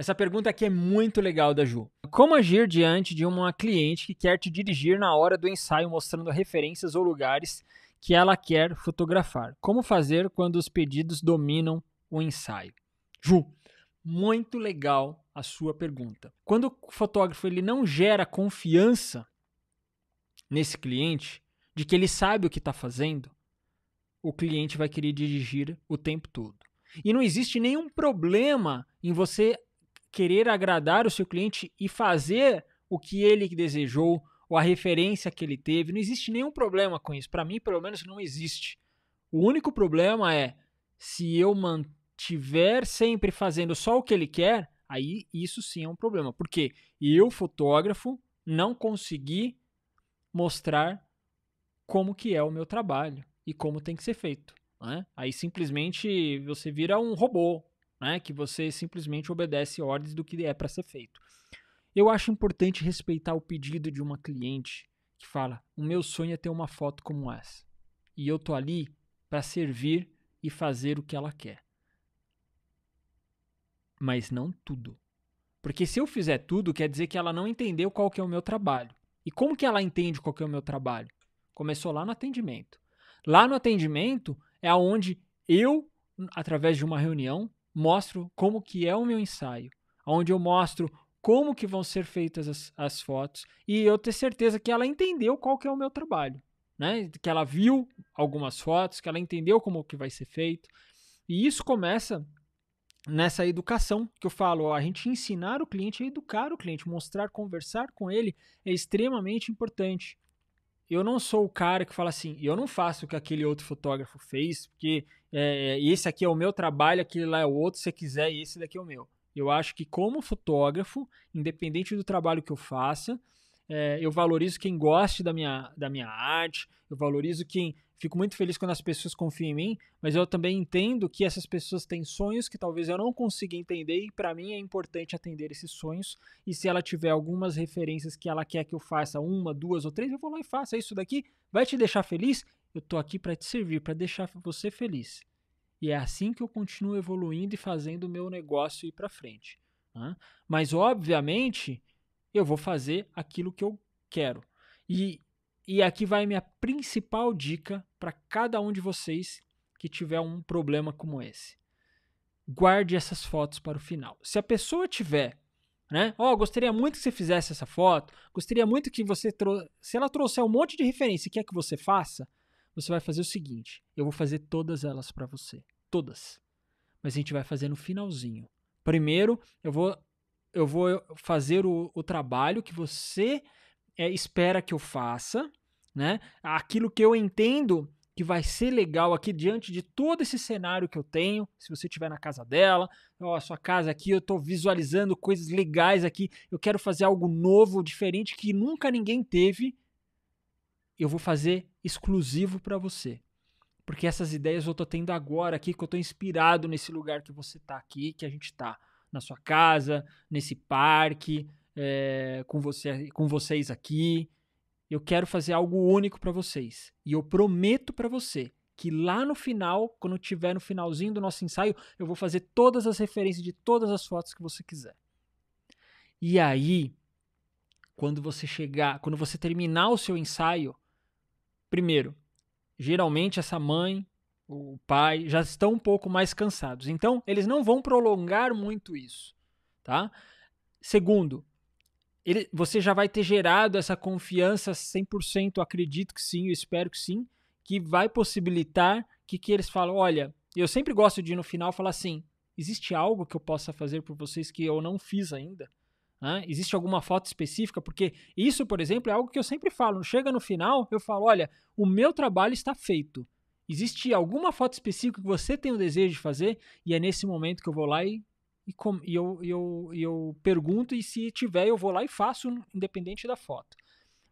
Essa pergunta aqui é muito legal da Ju. Como agir diante de uma cliente que quer te dirigir na hora do ensaio mostrando referências ou lugares que ela quer fotografar? Como fazer quando os pedidos dominam o ensaio? Ju, muito legal a sua pergunta. Quando o fotógrafo ele não gera confiança nesse cliente, de que ele sabe o que está fazendo, o cliente vai querer dirigir o tempo todo. E não existe nenhum problema em você querer agradar o seu cliente e fazer o que ele desejou ou a referência que ele teve. Não existe nenhum problema com isso. Para mim, pelo menos, não existe. O único problema é se eu mantiver sempre fazendo só o que ele quer, aí isso sim é um problema. Porque eu, fotógrafo, não consegui mostrar como que é o meu trabalho e como tem que ser feito. Né? Aí simplesmente você vira um robô, né? Que você simplesmente obedece ordens do que é para ser feito. Eu acho importante respeitar o pedido de uma cliente que fala: "O meu sonho é ter uma foto como essa". E eu tô ali para servir e fazer o que ela quer. Mas não tudo. Porque se eu fizer tudo, quer dizer que ela não entendeu qual que é o meu trabalho. E como que ela entende qual que é o meu trabalho? Começou lá no atendimento. Lá no atendimento é onde eu, através de uma reunião, mostro como que é o meu ensaio, onde eu mostro como que vão ser feitas as, as fotos e eu ter certeza que ela entendeu qual que é o meu trabalho, né? Que ela viu algumas fotos, que ela entendeu como que vai ser feito. E isso começa nessa educação que eu falo, ó, a gente ensinar o cliente, educar o cliente, mostrar, conversar com ele é extremamente importante. Eu não sou o cara que fala assim, eu não faço o que aquele outro fotógrafo fez, porque é, esse aqui é o meu trabalho, aquele lá é o outro, se você quiser, esse daqui é o meu. Eu acho que como fotógrafo, independente do trabalho que eu faça, é, eu valorizo quem goste da minha, da minha arte, eu valorizo quem... Fico muito feliz quando as pessoas confiam em mim, mas eu também entendo que essas pessoas têm sonhos que talvez eu não consiga entender e para mim é importante atender esses sonhos. E se ela tiver algumas referências que ela quer que eu faça, uma, duas ou três, eu vou lá e faço. É isso daqui vai te deixar feliz? Eu tô aqui para te servir, para deixar você feliz. E é assim que eu continuo evoluindo e fazendo o meu negócio ir para frente. Né? Mas, obviamente, eu vou fazer aquilo que eu quero. E, e aqui vai minha principal dica para cada um de vocês que tiver um problema como esse. Guarde essas fotos para o final. Se a pessoa tiver né? Ó, oh, gostaria muito que você fizesse essa foto, gostaria muito que você trouxesse, Se ela trouxer um monte de referência e quer que você faça, você vai fazer o seguinte: eu vou fazer todas elas para você. Todas. Mas a gente vai fazer no finalzinho. Primeiro, eu vou, eu vou fazer o, o trabalho que você é, espera que eu faça, né? Aquilo que eu entendo que vai ser legal aqui diante de todo esse cenário que eu tenho. Se você estiver na casa dela, ó, a sua casa aqui, eu estou visualizando coisas legais aqui. Eu quero fazer algo novo, diferente que nunca ninguém teve eu vou fazer exclusivo para você. Porque essas ideias eu tô tendo agora aqui, que eu tô inspirado nesse lugar que você tá aqui, que a gente tá. Na sua casa, nesse parque, é, com, você, com vocês aqui. Eu quero fazer algo único para vocês. E eu prometo para você que lá no final, quando tiver no finalzinho do nosso ensaio, eu vou fazer todas as referências de todas as fotos que você quiser. E aí, quando você chegar, quando você terminar o seu ensaio, Primeiro, geralmente essa mãe, o pai, já estão um pouco mais cansados. Então, eles não vão prolongar muito isso, tá? Segundo, ele, você já vai ter gerado essa confiança 100%, acredito que sim, eu espero que sim, que vai possibilitar que, que eles falem, olha, eu sempre gosto de no final falar assim, existe algo que eu possa fazer por vocês que eu não fiz ainda? Né? Existe alguma foto específica? Porque isso, por exemplo, é algo que eu sempre falo. Chega no final, eu falo: olha, o meu trabalho está feito. Existe alguma foto específica que você tem o desejo de fazer? E é nesse momento que eu vou lá e, e, com, e eu, eu, eu pergunto, e se tiver, eu vou lá e faço, independente da foto.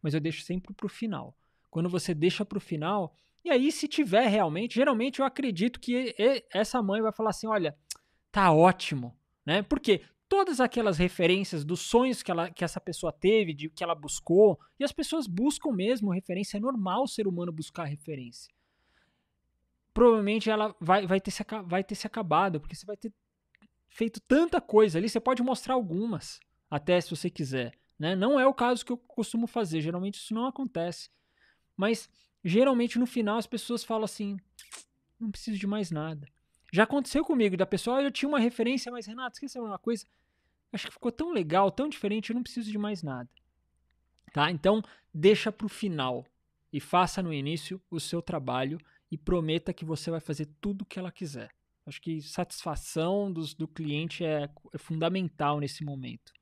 Mas eu deixo sempre para o final. Quando você deixa para o final, e aí se tiver realmente, geralmente eu acredito que essa mãe vai falar assim: olha, tá ótimo. Né? Porque todas aquelas referências dos sonhos que, ela, que essa pessoa teve, de que ela buscou, e as pessoas buscam mesmo referência, é normal o ser humano buscar referência. Provavelmente ela vai, vai, ter, se, vai ter se acabado, porque você vai ter feito tanta coisa ali, você pode mostrar algumas, até se você quiser. Né? Não é o caso que eu costumo fazer, geralmente isso não acontece. Mas geralmente no final as pessoas falam assim: não preciso de mais nada. Já aconteceu comigo, da pessoa, ah, eu tinha uma referência, mas Renato, esqueceu uma coisa? acho que ficou tão legal, tão diferente, eu não preciso de mais nada. Tá? Então, deixa para o final e faça no início o seu trabalho e prometa que você vai fazer tudo o que ela quiser. Acho que satisfação dos, do cliente é, é fundamental nesse momento.